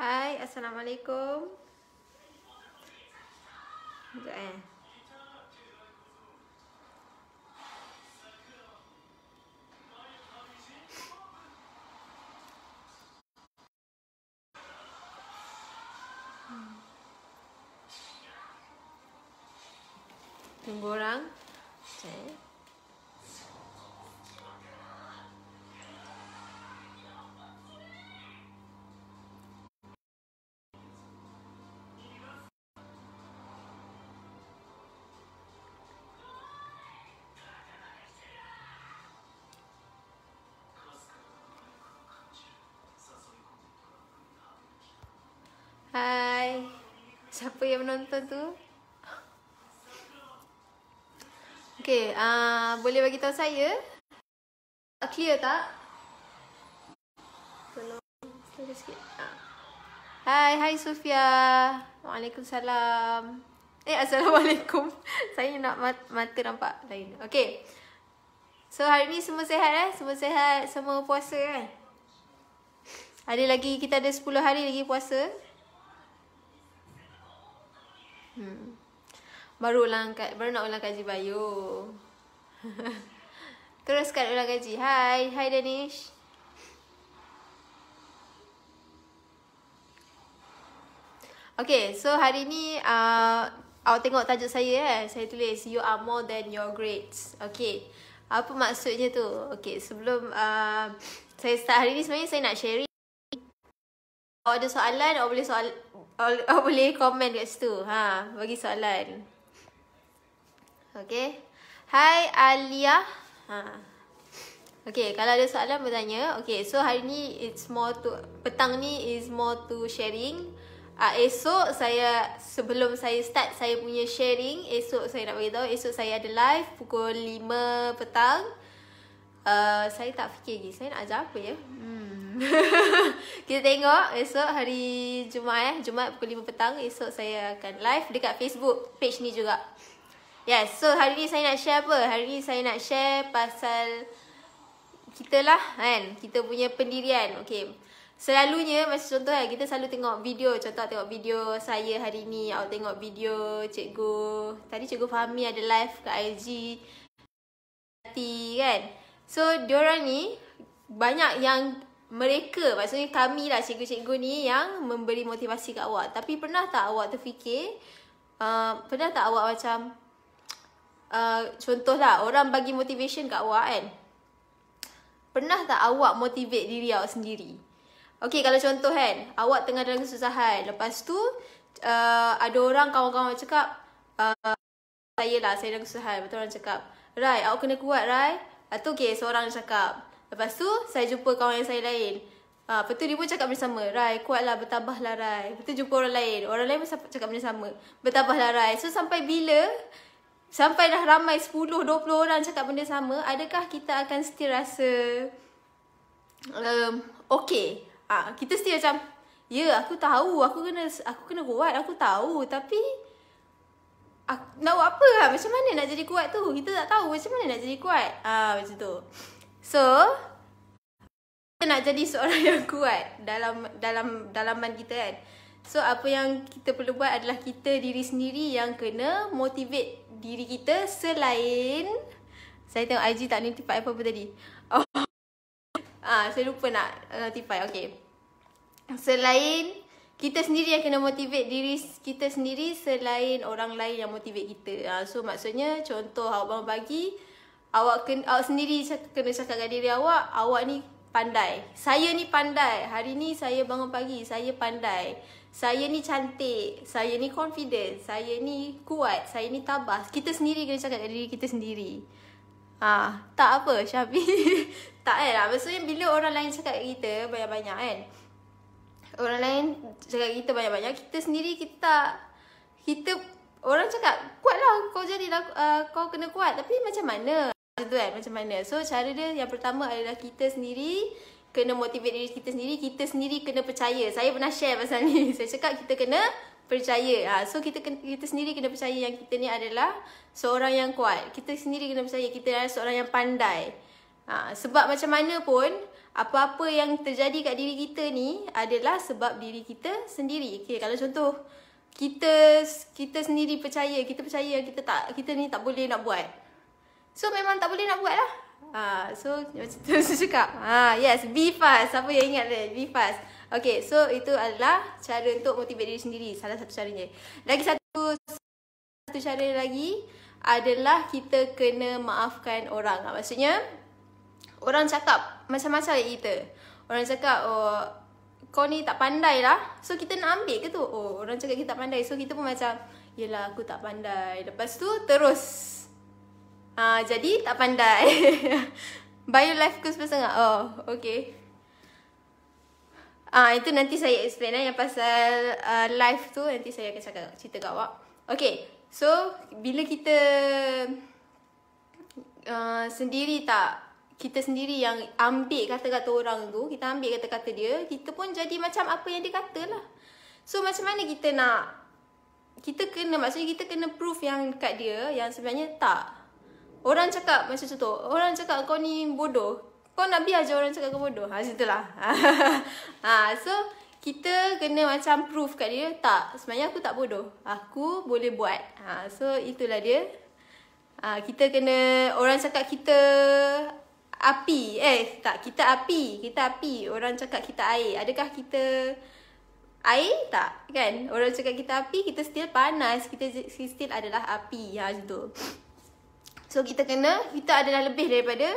Hai, Assalamualaikum Sekejap eh hmm. Tunggu orang siapa yang menonton tu Okay, uh, ah, boleh bagi tahu saya ah, clear tak ah. Hai, hai Sofia. Waalaikumsalam. Eh, Assalamualaikum. Saya nak mat mata nampak lain. Okay. So, hari ni semua sehat eh? Semua sehat, semua puasa kan? Eh? Ada lagi, kita ada 10 hari lagi puasa. Hmm. Baru ulang kat, baru nak ulang kaji bio. Teruskan ulang kaji. Hai, hai Danish. Okay, so hari ni uh, awak tengok tajuk saya eh. Saya tulis, you are more than your grades. Okay, apa maksudnya tu? Okay, sebelum uh, saya start hari ni sebenarnya saya nak sharing. Awak ada soalan, awak boleh soal, oh, oh, boleh komen kat situ. Ha, bagi soalan. Okay. Hai Alia. Ha. Okay, kalau ada soalan bertanya. Okay, so hari ni it's more to, petang ni is more to sharing. Uh, esok saya, sebelum saya start saya punya sharing, esok saya nak beritahu, esok saya ada live pukul 5 petang. Uh, saya tak fikir lagi, saya nak ajar apa ya. Hmm. Kita tengok esok hari Jumaat eh. Jumaat pukul 5 petang. Esok saya akan live dekat Facebook page ni juga. Yes, so hari ni saya nak share apa? Hari ni saya nak share pasal kita lah kan. Kita punya pendirian. Okay. Selalunya macam contoh kan, kita selalu tengok video. Contoh tengok video saya hari ni. atau tengok video cikgu. Tadi cikgu Fahmi ada live kat IG. Nanti kan. So, diorang ni banyak yang mereka maksudnya kami lah cikgu-cikgu ni yang memberi motivasi kat awak tapi pernah tak awak terfikir uh, pernah tak awak macam uh, contohlah orang bagi motivation kat awak kan pernah tak awak motivate diri awak sendiri Okay kalau contoh kan awak tengah dalam kesusahan lepas tu uh, ada orang kawan-kawan cakap uh, saya lah saya dalam kesusahan betul orang cakap Rai awak kena kuat Rai atau okay seorang cakap Lepas tu saya jumpa kawan yang saya lain. Ha, lepas tu dia pun cakap benda sama. Rai, kuatlah, bertambahlah Rai. Lepas tu jumpa orang lain. Orang lain pun cakap benda sama. Bertabahlah Rai. So sampai bila, sampai dah ramai 10-20 orang cakap benda sama, adakah kita akan still rasa um, okay? Ha, kita still macam, ya yeah, aku tahu, aku kena aku kena kuat, aku tahu. Tapi, aku, nak buat apa lah? Macam mana nak jadi kuat tu? Kita tak tahu macam mana nak jadi kuat. Ha, macam tu. So kita nak jadi seorang yang kuat dalam dalam dalaman kita kan. So apa yang kita perlu buat adalah kita diri sendiri yang kena motivate diri kita selain saya tengok IG tak notify apa apa tadi. Oh. Ah, saya lupa nak notify. Okey Selain kita sendiri yang kena motivate diri kita sendiri selain orang lain yang motivate kita. Ah, so maksudnya contoh awak Abang bagi awak, kena, awak sendiri cakap, kena cakap dengan diri awak, awak ni pandai. Saya ni pandai. Hari ni saya bangun pagi, saya pandai. Saya ni cantik, saya ni confident, saya ni kuat, saya ni tabah. Kita sendiri kena cakap dengan diri kita sendiri. Ah, ha, tak apa Syafi. tak kan lah. Maksudnya bila orang lain cakap kita banyak-banyak kan. Orang lain cakap kita banyak-banyak. Kita sendiri kita Kita orang cakap kuatlah kau jadi lah, uh, kau kena kuat. Tapi macam mana? Itu kan macam mana. So cara dia yang pertama adalah kita sendiri kena motivate diri kita sendiri, kita sendiri kena percaya. Saya pernah share pasal ni. Saya cakap kita kena percaya. Ha, so kita kita sendiri kena percaya yang kita ni adalah seorang yang kuat. Kita sendiri kena percaya kita adalah seorang yang pandai. Ha, sebab macam mana pun apa-apa yang terjadi kat diri kita ni adalah sebab diri kita sendiri. Okay, kalau contoh kita kita sendiri percaya, kita percaya kita tak kita ni tak boleh nak buat. So memang tak boleh nak buat lah ha, So macam tu saya cakap ha, Yes, be fast, siapa yang ingat dia, be fast Okay, so itu adalah cara untuk motivate diri sendiri Salah satu caranya Lagi satu satu cara lagi adalah kita kena maafkan orang ah, Maksudnya Orang cakap macam-macam lagi kita Orang cakap oh, Kau ni tak pandai lah So kita nak ambil ke tu oh, Orang cakap kita tak pandai So kita pun macam Yelah aku tak pandai Lepas tu terus Uh, jadi tak pandai. Bio life course pasal Oh, okay. Ah uh, itu nanti saya explain eh, yang pasal uh, life tu nanti saya akan cakap cerita kat awak. Okay, so bila kita uh, sendiri tak kita sendiri yang ambil kata-kata orang tu, kita ambil kata-kata dia, kita pun jadi macam apa yang dia lah. So macam mana kita nak kita kena maksudnya kita kena proof yang kat dia yang sebenarnya tak Orang cakap macam tu, orang cakap kau ni bodoh. Kau nak biar je orang cakap kau bodoh. Ha, macam itulah. ha, so, kita kena macam proof kat dia. Tak, sebenarnya aku tak bodoh. Aku boleh buat. Ha, so, itulah dia. Ha, kita kena, orang cakap kita api. Eh, tak. Kita api. Kita api. Orang cakap kita air. Adakah kita air? Tak. Kan? Orang cakap kita api, kita still panas. Kita still adalah api. Ha, macam tu. So kita kena, kita adalah lebih daripada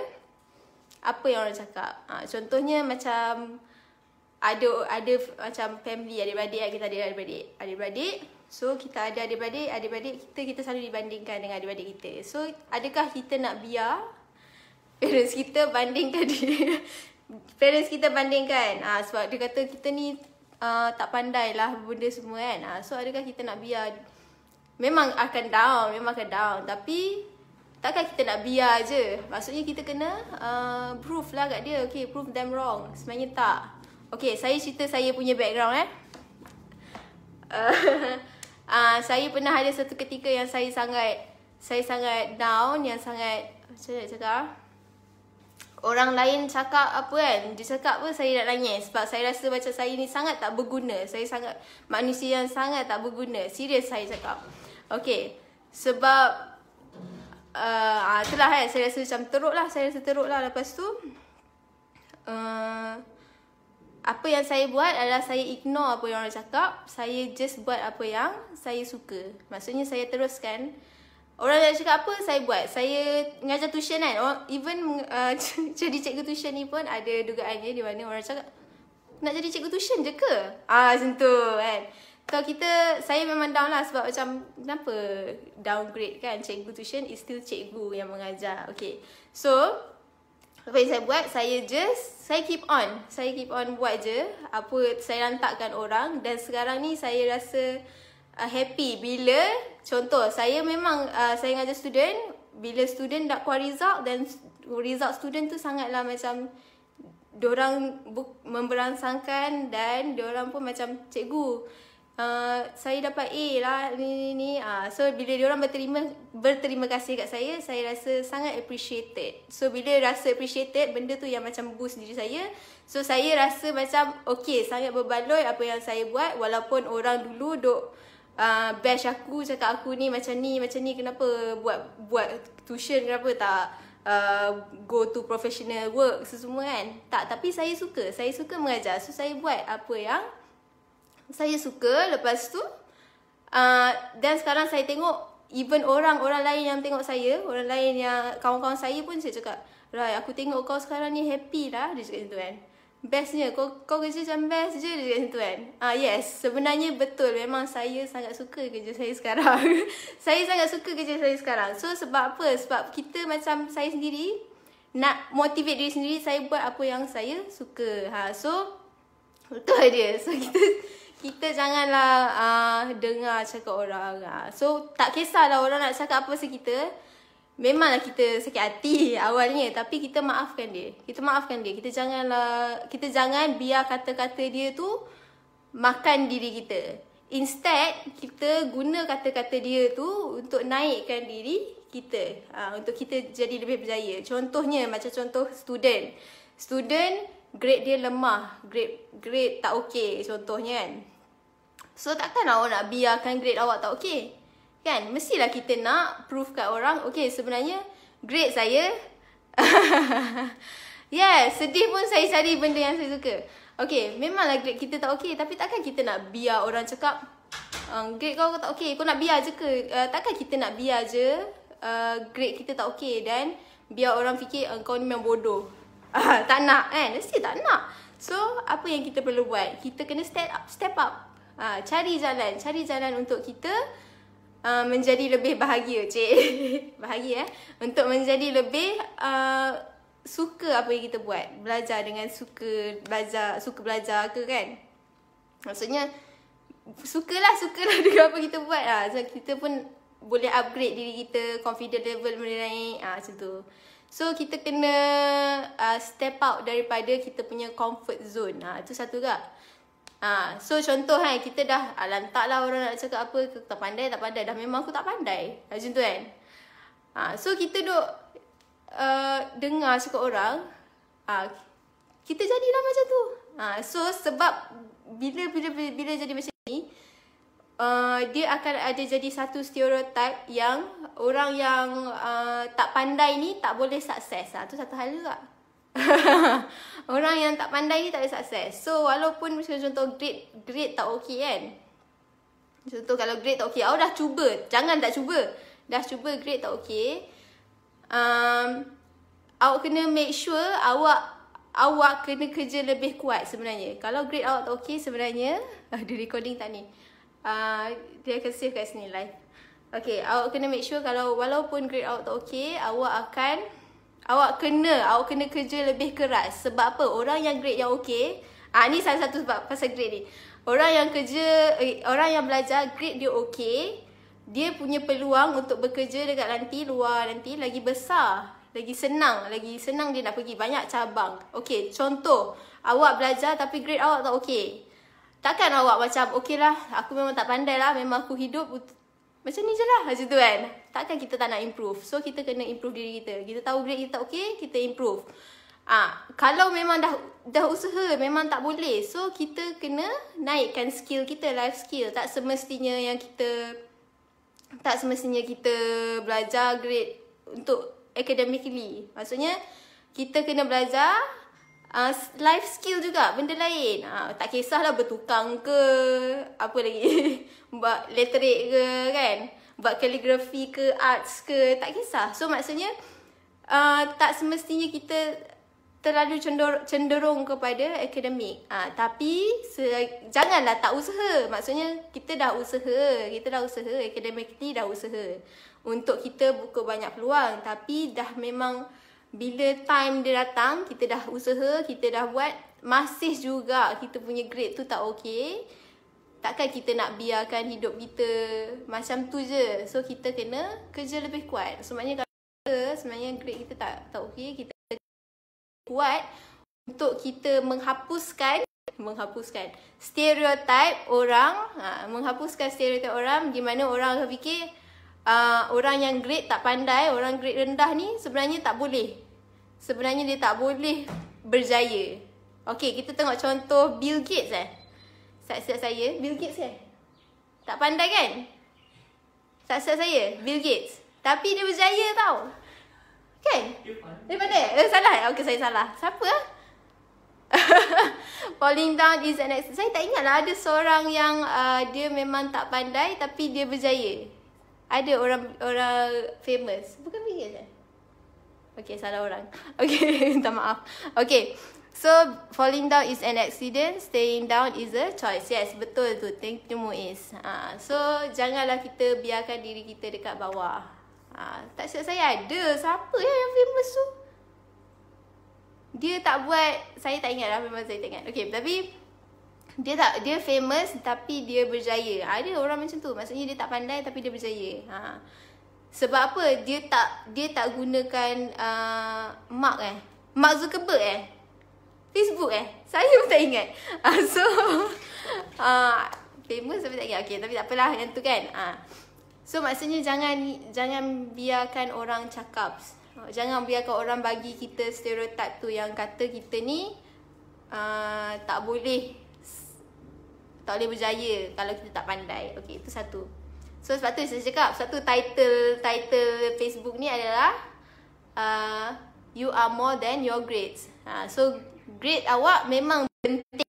apa yang orang cakap. Ha, contohnya macam ada ada macam family adik-beradik kita ada adik-beradik. Adik-beradik. So kita ada adik-beradik, adik-beradik kita kita selalu dibandingkan dengan adik-beradik kita. So adakah kita nak biar parents kita bandingkan dia? parents kita bandingkan. Ha, sebab dia kata kita ni uh, tak lah benda semua kan. Ha, so adakah kita nak biar Memang akan down, memang akan down. Tapi Takkan kita nak biar je. Maksudnya kita kena uh, proof lah kat dia. Okay, prove them wrong. Sebenarnya tak. Okay, saya cerita saya punya background eh. Uh, uh, saya pernah ada satu ketika yang saya sangat saya sangat down, yang sangat macam nak cakap. Ah? Orang lain cakap apa kan, dia cakap pun saya nak nangis sebab saya rasa macam saya ni sangat tak berguna. Saya sangat manusia yang sangat tak berguna. Serius saya cakap. Okay. Sebab uh, ah, itulah kan, saya rasa macam teruk lah, saya rasa teruk lah lepas tu uh, Apa yang saya buat adalah saya ignore apa yang orang cakap Saya just buat apa yang saya suka Maksudnya saya teruskan Orang yang cakap apa, saya buat Saya mengajar tuition kan, orang, oh, even uh, jadi cikgu tuition ni pun ada dugaannya di mana orang cakap Nak jadi cikgu tuition je ke? Ah, macam tu kan So kita, saya memang down lah sebab macam kenapa downgrade kan cikgu tuition is still cikgu yang mengajar. Okay. So, apa yang saya buat, saya just, saya keep on. Saya keep on buat je apa saya rantakkan orang dan sekarang ni saya rasa uh, happy bila, contoh saya memang, uh, saya mengajar student, bila student dah keluar result dan result student tu sangatlah macam diorang bu- memberansangkan dan diorang pun macam cikgu uh, saya dapat A lah ni ni ni uh, so bila dia orang berterima berterima kasih kat saya saya rasa sangat appreciated so bila rasa appreciated benda tu yang macam boost diri saya so saya rasa macam okay sangat berbaloi apa yang saya buat walaupun orang dulu dok uh, ah, bash aku cakap aku ni macam ni macam ni kenapa buat buat tuition kenapa tak Uh, go to professional work semua kan tak tapi saya suka saya suka mengajar so saya buat apa yang saya suka lepas tu uh, dan sekarang saya tengok even orang-orang lain yang tengok saya orang lain yang kawan-kawan saya pun saya cakap Rai aku tengok kau sekarang ni happy lah dia cakap macam tu kan bestnya kau kau kerja macam best je dia cakap macam tu kan ah uh, yes sebenarnya betul memang saya sangat suka kerja saya sekarang saya sangat suka kerja saya sekarang so sebab apa sebab kita macam saya sendiri nak motivate diri sendiri saya buat apa yang saya suka ha so betul dia so kita kita janganlah uh, dengar cakap orang. Uh. So tak kisahlah orang nak cakap apa pasal kita. Memanglah kita sakit hati awalnya tapi kita maafkan dia. Kita maafkan dia. Kita janganlah kita jangan biar kata-kata dia tu makan diri kita. Instead, kita guna kata-kata dia tu untuk naikkan diri kita. Uh, untuk kita jadi lebih berjaya. Contohnya macam contoh student. Student grade dia lemah, grade grade tak okey contohnya kan. So takkan awak nak biarkan grade awak tak okey. Kan? Mestilah kita nak prove kat orang, okey sebenarnya grade saya yeah, sedih pun saya cari benda yang saya suka. Okay, memanglah grade kita tak okey tapi takkan kita nak biar orang cakap um, grade kau tak okey, kau nak biar je ke? Uh, takkan kita nak biar je uh, grade kita tak okey dan biar orang fikir uh, kau ni memang bodoh. tak nak kan? Mesti tak nak. So, apa yang kita perlu buat? Kita kena step up, step up. Ha, cari jalan, cari jalan untuk kita uh, menjadi lebih bahagia, cik. bahagia eh. Untuk menjadi lebih uh, suka apa yang kita buat. Belajar dengan suka belajar, suka belajar ke kan. Maksudnya, suka lah, suka lah dengan apa kita buat lah. So, kita pun boleh upgrade diri kita, confident level boleh naik, ha, macam tu. So, kita kena uh, step out daripada kita punya comfort zone. Ha, itu satu tak? Ha, so contoh kan, kita dah lantak lah orang nak cakap apa, aku tak pandai, tak pandai. Dah memang aku tak pandai. Ha, macam tu kan. Ha, so kita duk uh, dengar cakap orang, ha, kita jadilah macam tu. Ha, so sebab bila, bila, bila, bila jadi macam ni, Uh, dia akan ada jadi satu stereotip yang orang yang uh, tak pandai ni tak boleh sukses. Itu ha, lah. satu hal juga. orang yang tak pandai ni tak boleh sukses. So walaupun misalnya contoh grade grade tak okey kan. Contoh kalau grade tak okey, awak dah cuba. Jangan tak cuba. Dah cuba grade tak okey. Um, awak kena make sure awak awak kena kerja lebih kuat sebenarnya. Kalau grade awak tak okey sebenarnya, ada recording tak ni? Uh, dia akan save kat sini live. Okay, awak kena make sure kalau walaupun grade awak tak okay, awak akan Awak kena, awak kena kerja lebih keras. Sebab apa? Orang yang grade yang okey, ah ni salah satu sebab pasal grade ni. Orang yang kerja, eh, orang yang belajar grade dia okey, dia punya peluang untuk bekerja dekat nanti luar nanti lagi besar. Lagi senang, lagi senang dia nak pergi banyak cabang. Okey, contoh, awak belajar tapi grade awak tak okey. Takkan awak macam, okey lah, aku memang tak pandai lah, memang aku hidup macam ni je lah macam tu kan. Takkan kita tak nak improve. So kita kena improve diri kita. Kita tahu grade kita okay, kita improve. Ah, ha, kalau memang dah dah usaha memang tak boleh. So kita kena naikkan skill kita, life skill. Tak semestinya yang kita tak semestinya kita belajar grade untuk academically. Maksudnya kita kena belajar uh, life skill juga benda lain uh, tak kisahlah bertukang ke apa lagi buat letterik ke kan buat calligraphy ke arts ke tak kisah so maksudnya uh, tak semestinya kita terlalu cender- cenderung kepada akademik uh, tapi janganlah tak usaha maksudnya kita dah usaha kita dah usaha akademik ni dah usaha untuk kita buka banyak peluang tapi dah memang bila time dia datang, kita dah usaha, kita dah buat, masih juga kita punya grade tu tak okay. Takkan kita nak biarkan hidup kita macam tu je. So kita kena kerja lebih kuat. So maknanya kalau kita, sebenarnya grade kita tak tak okay, kita kuat untuk kita menghapuskan menghapuskan stereotip orang ha, menghapuskan stereotip orang di mana orang akan fikir uh, orang yang grade tak pandai orang grade rendah ni sebenarnya tak boleh sebenarnya dia tak boleh berjaya. Okay, kita tengok contoh Bill Gates eh. Saksiat saya, Bill Gates eh. Tak pandai kan? Saksiat saya, Bill Gates. Tapi dia berjaya tau. Kan? Dia pandai. Dia pandai? Eh, salah? Eh? Okay saya salah. Siapa lah? Falling down is an accident. Saya tak ingat lah ada seorang yang uh, dia memang tak pandai tapi dia berjaya. Ada orang orang famous. Bukan Bill Gates eh? Okay, salah orang. Okay, minta maaf. Okay, so falling down is an accident, staying down is a choice. Yes, betul tu. Thank you, Muiz. Ha, so, janganlah kita biarkan diri kita dekat bawah. Ha, tak siap saya ada. Siapa ya yang famous tu? Dia tak buat, saya tak ingat lah memang saya tak ingat. Okay, tapi dia tak dia famous tapi dia berjaya. Ada orang macam tu. Maksudnya dia tak pandai tapi dia berjaya. Ha. Sebab apa? Dia tak dia tak gunakan a uh, Mark eh. Mark Zuckerberg eh. Facebook eh. Saya pun tak ingat. Uh, so a uh, ah, famous tapi tak ingat. Okey, tapi tak apalah yang tu kan. Ah. Uh. So maksudnya jangan jangan biarkan orang cakap. Oh, jangan biarkan orang bagi kita stereotip tu yang kata kita ni uh, tak boleh tak boleh berjaya kalau kita tak pandai. Okey, itu satu. So sebab tu saya cakap sebab tu title title Facebook ni adalah uh, you are more than your grades. Ha, so grade awak memang penting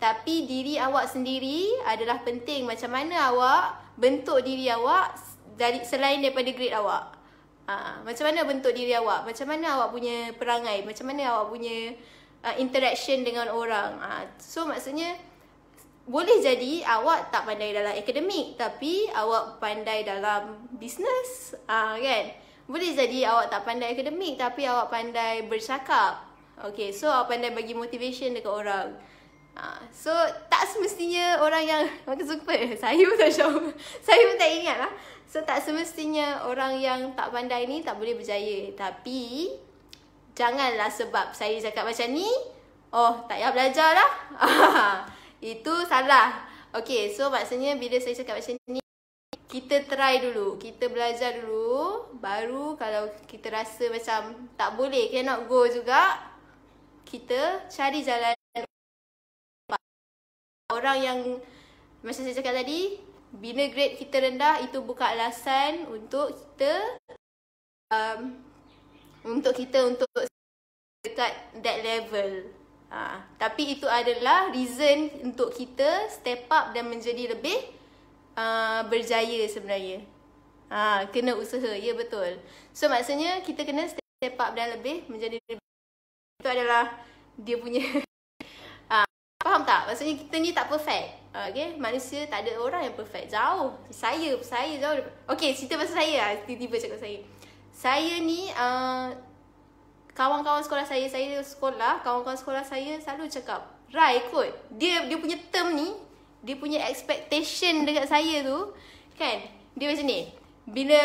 tapi diri awak sendiri adalah penting macam mana awak bentuk diri awak dari selain daripada grade awak. Ha, macam mana bentuk diri awak? Macam mana awak punya perangai? Macam mana awak punya uh, interaction dengan orang? Ha, so maksudnya boleh jadi awak tak pandai dalam akademik tapi awak pandai dalam bisnes uh, kan boleh jadi awak tak pandai akademik tapi awak pandai bercakap okey so awak pandai bagi motivation dekat orang uh, so tak semestinya orang yang makan suka saya pun tak tahu saya pun tak ingat lah so tak semestinya orang yang tak pandai ni tak boleh berjaya tapi janganlah sebab saya cakap macam ni oh tak payah belajar lah Itu salah. Okay, so maksudnya bila saya cakap macam ni, kita try dulu. Kita belajar dulu. Baru kalau kita rasa macam tak boleh, kita nak go juga, kita cari jalan. Orang yang macam saya cakap tadi, bila grade kita rendah, itu buka alasan untuk kita um, untuk kita untuk dekat that level. Ha, tapi itu adalah reason untuk kita step up dan menjadi lebih uh, berjaya sebenarnya. Ha, kena usaha, ya betul. So maksudnya kita kena step up dan lebih menjadi lebih. Itu adalah dia punya. Ha, faham tak? Maksudnya kita ni tak perfect. Okay, manusia tak ada orang yang perfect. Jauh. Saya, saya jauh. Okay, cerita pasal saya lah. Tiba-tiba cakap saya. Saya ni uh, kawan-kawan sekolah saya, saya sekolah, kawan-kawan sekolah saya selalu cakap, Rai kot, dia dia punya term ni, dia punya expectation dekat saya tu, kan? Dia macam ni, bila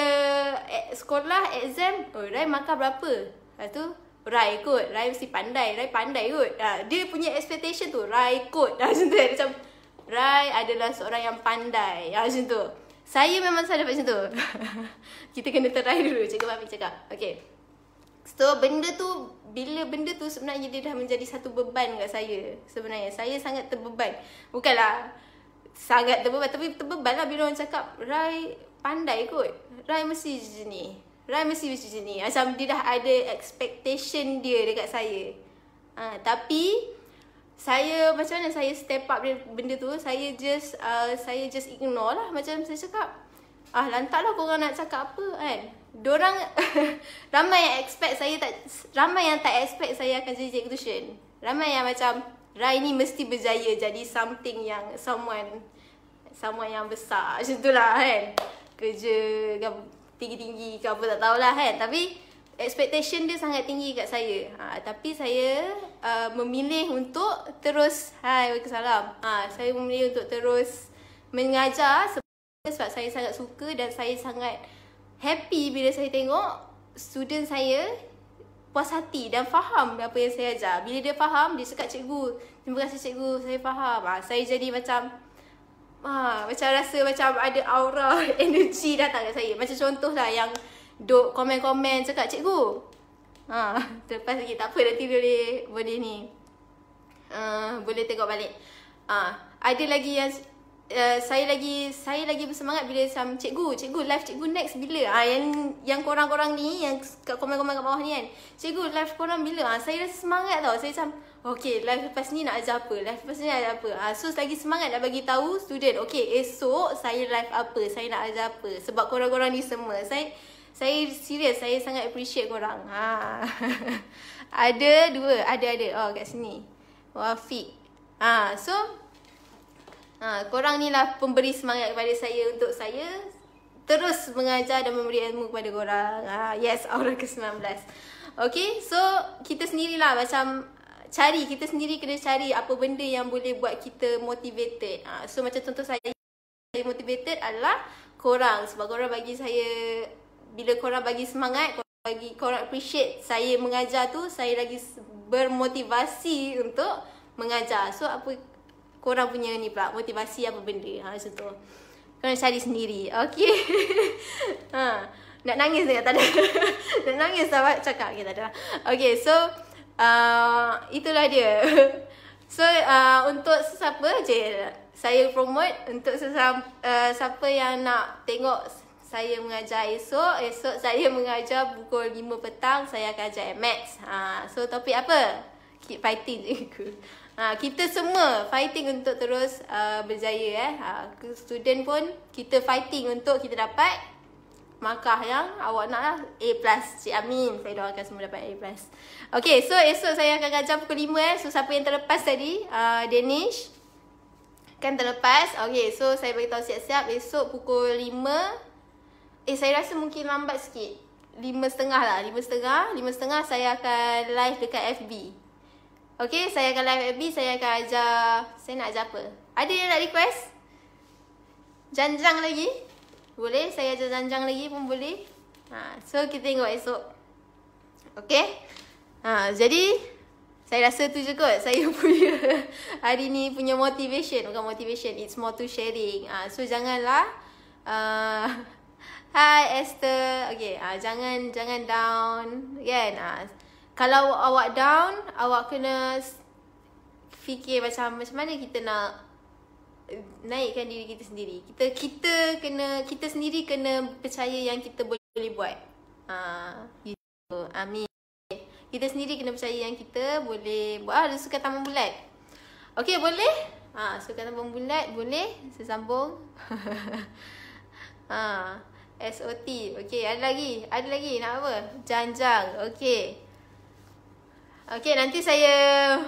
eh, sekolah, exam, oh, Rai makan berapa? Lepas tu, Rai kot, Rai mesti pandai, Rai pandai kot. Ha, dia punya expectation tu, Rai kot. Ha, macam tu, macam, Rai adalah seorang yang pandai. Ha, macam tu. Saya memang saya dapat macam tu. Kita kena terai dulu, cakap apa cakap. Okay. So benda tu bila benda tu sebenarnya dia dah menjadi satu beban kat saya sebenarnya. Saya sangat terbeban. Bukanlah sangat terbeban tapi terbeban lah bila orang cakap Rai pandai kot. Rai mesti je ni. Rai mesti je ni. Macam dia dah ada expectation dia dekat saya. Ha, tapi saya macam mana saya step up benda tu saya just uh, saya just ignore lah macam saya cakap ah lantaklah korang nak cakap apa kan Diorang Ramai yang expect saya tak Ramai yang tak expect saya akan jadi cikgu tuition Ramai yang macam Rai ni mesti berjaya jadi something yang Someone Someone yang besar macam tu lah kan Kerja tinggi-tinggi ke apa tak tahulah kan Tapi expectation dia sangat tinggi kat saya ha, Tapi saya uh, memilih untuk terus Hai, waalaikumsalam ha, Saya memilih untuk terus Mengajar sebab saya sangat suka dan saya sangat uh, happy bila saya tengok student saya puas hati dan faham apa yang saya ajar. Bila dia faham, dia cakap cikgu, terima kasih cikgu, saya faham. Ha, saya jadi macam ha, macam rasa macam ada aura energi datang kat saya. Macam contoh lah yang duk komen-komen cakap cikgu. Ha, terlepas lagi tak apa nanti boleh boleh ni. Uh, boleh tengok balik. Ha, ada lagi yang Eh, saya lagi saya lagi bersemangat bila sama cikgu. Cikgu live cikgu next bila? Ah yang yang korang-korang ni yang kat komen-komen kat bawah ni kan. Cikgu live korang bila? Ah saya rasa semangat tau. Saya macam okey live lepas ni nak ajar apa? Live lepas ni ada apa? Ah so lagi semangat nak bagi tahu student. Okey esok saya live apa? Saya nak ajar apa? Sebab korang-korang ni semua. Saya saya serius saya sangat appreciate korang. Ha. ada dua, ada ada. Oh kat sini. wafik, Ah so Ha, korang ni lah pemberi semangat kepada saya untuk saya terus mengajar dan memberi ilmu kepada korang. Ha, yes, aura ke-19. Okay, so kita sendirilah macam cari, kita sendiri kena cari apa benda yang boleh buat kita motivated. Ha, so macam contoh saya, saya motivated adalah korang. Sebab korang bagi saya, bila korang bagi semangat, korang bagi korang appreciate saya mengajar tu, saya lagi bermotivasi untuk mengajar. So apa korang punya ni pula motivasi apa benda ha macam tu korang cari sendiri okey ha nak nangis dekat tadi nak nangis tak cakap kita okay, dah okey so uh, itulah dia so uh, untuk sesiapa je saya promote untuk sesiapa uh, siapa yang nak tengok saya mengajar esok esok saya mengajar pukul 5 petang saya akan ajar MX ha so topik apa keep fighting Ha, kita semua fighting untuk terus uh, berjaya eh. Ha, student pun kita fighting untuk kita dapat markah yang awak nak lah. A plus. Cik Amin. Saya doakan semua dapat A plus. Okay, so esok saya akan ajar pukul 5 eh. So, siapa yang terlepas tadi? Uh, Danish. Kan terlepas. Okay, so saya beritahu siap-siap. Esok pukul 5. Eh, saya rasa mungkin lambat sikit. 5.30 lah. 5.30. 5.30 saya akan live dekat FB. Okay, saya akan live FB, saya akan ajar Saya nak ajar apa? Ada yang nak request? Janjang lagi? Boleh, saya ajar janjang lagi pun boleh ha, So, kita tengok esok Okay ha, Jadi Saya rasa tu je kot, saya punya Hari ni punya motivation Bukan motivation, it's more to sharing ha, So, janganlah Hai uh, Esther Okay, ha, jangan jangan down Yeah, kan? ha, nah kalau awak down awak kena fikir macam macam mana kita nak eh, naikkan diri kita sendiri kita kita kena kita sendiri kena percaya yang kita boleh buat ha gitu amin kita sendiri kena percaya yang kita boleh buat ah, suka taman bulat Okay boleh ha, Suka taman bulat boleh Saya sambung ha, ah, SOT Okay ada lagi Ada lagi nak apa Janjang Okay Okay, nanti saya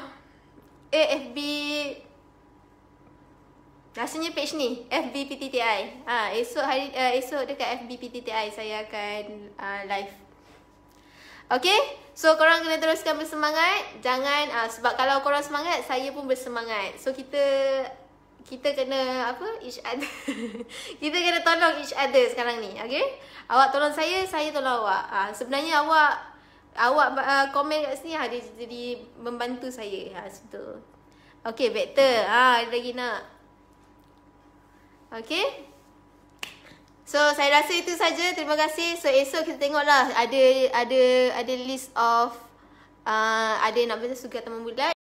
AFB Rasanya page ni, FBPTTI. PTTI ha, esok, hari, uh, esok dekat FBPTTI saya akan uh, live Okay, so korang kena teruskan bersemangat Jangan, uh, sebab kalau korang semangat, saya pun bersemangat So kita, kita kena apa, each other Kita kena tolong each other sekarang ni, okay Awak tolong saya, saya tolong awak uh, Sebenarnya awak awak uh, komen kat sini ha, dia jadi membantu saya ha ah, situ. Okey, vector. Ha, ada lagi nak. Okey. So, saya rasa itu saja. Terima kasih. So, esok kita tengoklah ada ada ada list of uh, ada nak bersuka teman bulat.